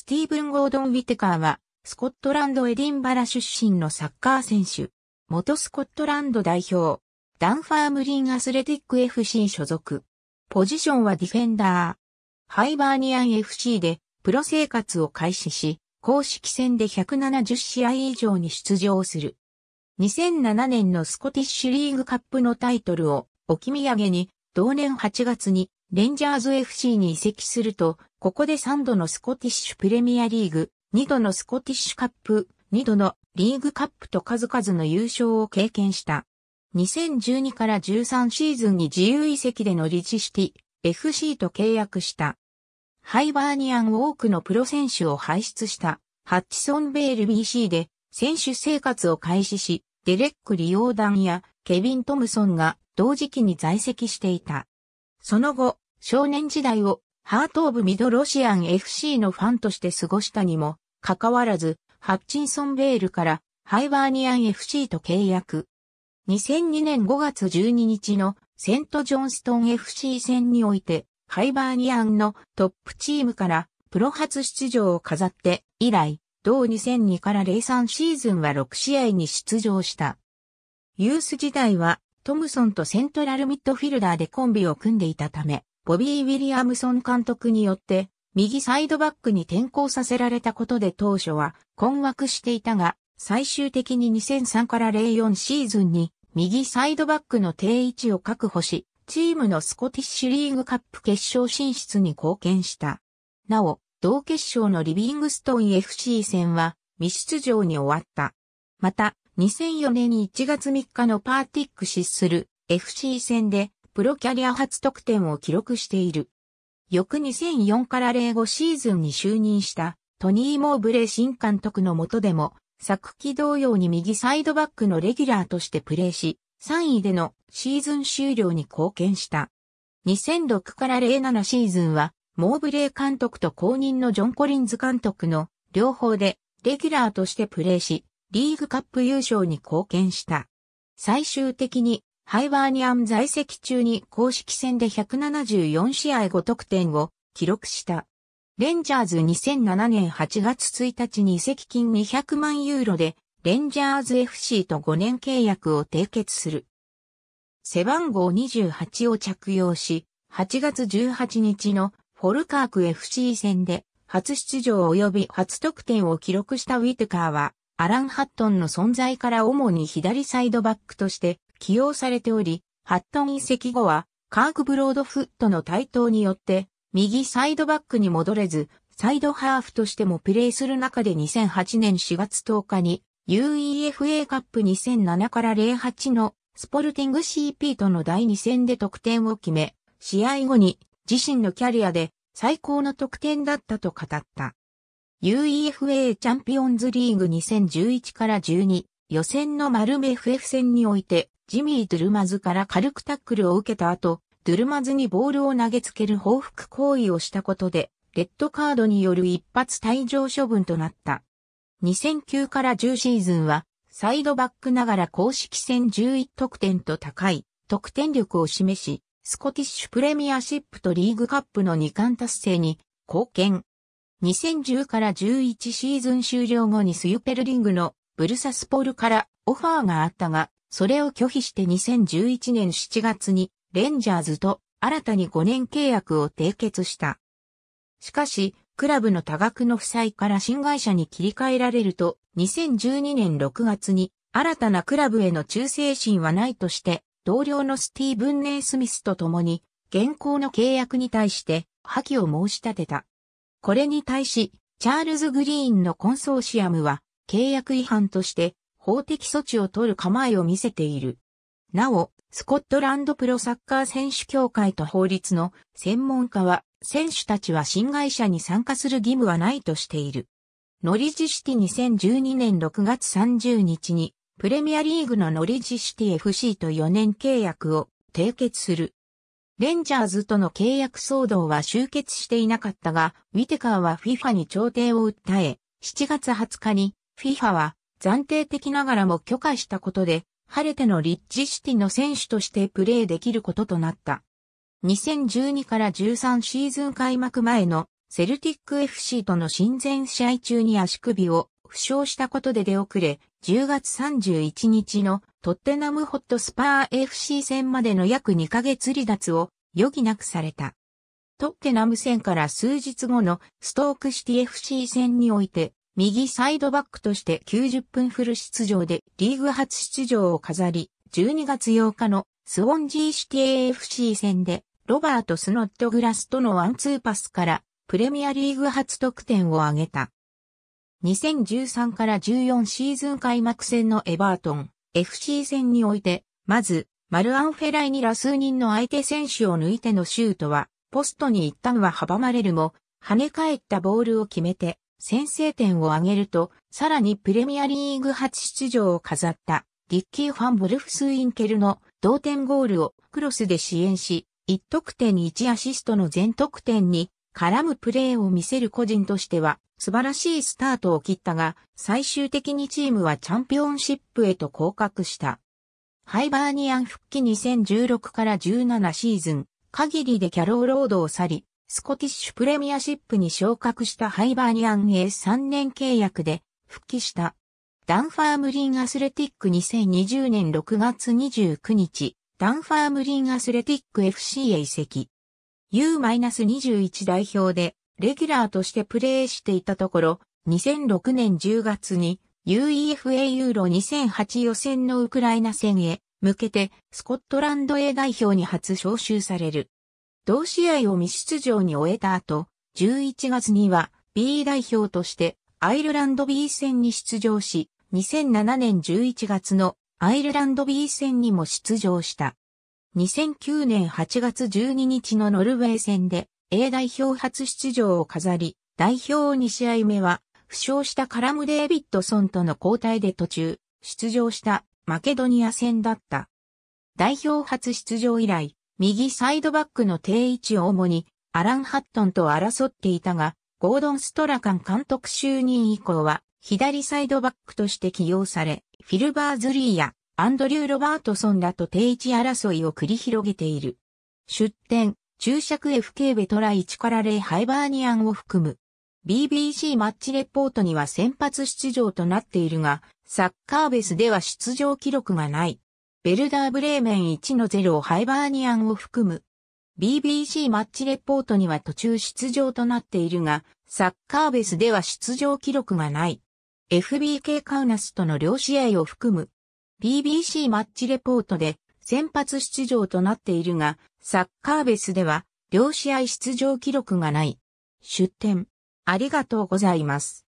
スティーブン・ゴードン・ウィテカーは、スコットランド・エディンバラ出身のサッカー選手、元スコットランド代表、ダンファームリン・アスレティック FC 所属。ポジションはディフェンダー。ハイバーニアン FC でプロ生活を開始し、公式戦で170試合以上に出場する。2007年のスコティッシュリーグカップのタイトルを置き土産に、同年8月にレンジャーズ FC に移籍すると、ここで3度のスコティッシュプレミアリーグ、2度のスコティッシュカップ、2度のリーグカップと数々の優勝を経験した。2012から13シーズンに自由移籍でのリチシティ、FC と契約した。ハイバーニアン多くのプロ選手を輩出した、ハッチソンベール BC で選手生活を開始し、デレック・リオーダンやケビン・トムソンが同時期に在籍していた。その後、少年時代をハートオブミドロシアン FC のファンとして過ごしたにも、かかわらず、ハッチンソンベールからハイバーニアン FC と契約。2002年5月12日のセントジョンストン FC 戦において、ハイバーニアンのトップチームからプロ初出場を飾って以来、同2002から03シーズンは6試合に出場した。ユース時代はトムソンとセントラルミッドフィルダーでコンビを組んでいたため、ボビー・ウィリアムソン監督によって、右サイドバックに転向させられたことで当初は困惑していたが、最終的に2003から04シーズンに右サイドバックの定位置を確保し、チームのスコティッシュリーグカップ決勝進出に貢献した。なお、同決勝のリビングストン FC 戦は未出場に終わった。また、2004年1月3日のパーティックシする FC 戦でプロキャリア初得点を記録している。翌2004から05シーズンに就任したトニー・モーブレー新監督の下でも、昨季同様に右サイドバックのレギュラーとしてプレーし、3位でのシーズン終了に貢献した。2006から07シーズンは、モーブレー監督と公認のジョン・コリンズ監督の両方でレギュラーとしてプレーし、リーグカップ優勝に貢献した。最終的にハイバーニアン在籍中に公式戦で174試合5得点を記録した。レンジャーズ2007年8月1日に移籍金200万ユーロでレンジャーズ FC と5年契約を締結する。背番号28を着用し、8月18日のフォルカーク FC 戦で初出場及び初得点を記録したウィトカーは、アラン・ハットンの存在から主に左サイドバックとして起用されており、ハットン移籍後は、カーク・ブロードフットの台頭によって、右サイドバックに戻れず、サイドハーフとしてもプレーする中で2008年4月10日に UEFA カップ2007から08のスポルティング CP との第2戦で得点を決め、試合後に自身のキャリアで最高の得点だったと語った。UEFA チャンピオンズリーグ2011から12予選の丸目 FF 戦においてジミー・ドゥルマズから軽くタックルを受けた後、ドゥルマズにボールを投げつける報復行為をしたことで、レッドカードによる一発退場処分となった。2009から10シーズンは、サイドバックながら公式戦11得点と高い得点力を示し、スコティッシュプレミアシップとリーグカップの2冠達成に貢献。2010から11シーズン終了後にスユペルリングのブルサスポールからオファーがあったが、それを拒否して2011年7月にレンジャーズと新たに5年契約を締結した。しかし、クラブの多額の負債から新会社に切り替えられると、2012年6月に新たなクラブへの忠誠心はないとして、同僚のスティーブン・ネイスミスと共に、現行の契約に対して破棄を申し立てた。これに対し、チャールズ・グリーンのコンソーシアムは、契約違反として法的措置を取る構えを見せている。なお、スコットランドプロサッカー選手協会と法律の専門家は、選手たちは新会社に参加する義務はないとしている。ノリジシティ2012年6月30日に、プレミアリーグのノリジシティ FC と4年契約を締結する。レンジャーズとの契約騒動は終結していなかったが、ウィテカーは FIFA に調停を訴え、7月20日に FIFA は暫定的ながらも許可したことで、晴れてのリッジシティの選手としてプレーできることとなった。2012から13シーズン開幕前のセルティック FC との親善試合中に足首を負傷したことで出遅れ、10月31日のトッテナムホットスパー FC 戦までの約2ヶ月離脱を余儀なくされた。トッテナム戦から数日後のストークシティ FC 戦において、右サイドバックとして90分フル出場でリーグ初出場を飾り、12月8日のスウォンジーシティ AFC 戦でロバート・スノットグラスとのワンツーパスからプレミアリーグ初得点を挙げた。2013から14シーズン開幕戦のエバートン FC 戦において、まず、マルアンフェライニラ数人の相手選手を抜いてのシュートは、ポストに一旦は阻まれるも、跳ね返ったボールを決めて、先制点を挙げると、さらにプレミアリーグ初出場を飾った、リッキー・ファン・ブルフス・インケルの同点ゴールをクロスで支援し、1得点に1アシストの全得点に絡むプレーを見せる個人としては素晴らしいスタートを切ったが、最終的にチームはチャンピオンシップへと降格した。ハイバーニアン復帰2016から17シーズン、限りでキャローロードを去り、スコティッシュプレミアシップに昇格したハイバーニアンへ3年契約で復帰した。ダンファームリンアスレティック2020年6月29日、ダンファームリンアスレティック FC へ移籍。U-21 代表でレギュラーとしてプレーしていたところ、2006年10月に UEFA ユーロ2008予選のウクライナ戦へ向けてスコットランド A 代表に初招集される。同試合を未出場に終えた後、11月には B 代表としてアイルランド B 戦に出場し、2007年11月のアイルランド B 戦にも出場した。2009年8月12日のノルウェー戦で A 代表初出場を飾り、代表2試合目は、負傷したカラム・デービッドソンとの交代で途中、出場したマケドニア戦だった。代表初出場以来、右サイドバックの定位置を主に、アラン・ハットンと争っていたが、ゴードン・ストラカン監督就任以降は、左サイドバックとして起用され、フィルバーズリーやアンドリュー・ロバートソンらと定位置争いを繰り広げている。出展、注釈 FK ベトラ1から0ハイバーニアンを含む。BBC マッチレポートには先発出場となっているが、サッカーベスでは出場記録がない。ベルダーブレーメン1の0をハイバーニアンを含む。BBC マッチレポートには途中出場となっているが、サッカーベスでは出場記録がない。FBK カウナスとの両試合を含む。BBC マッチレポートで先発出場となっているが、サッカーベスでは両試合出場記録がない。出展。ありがとうございます。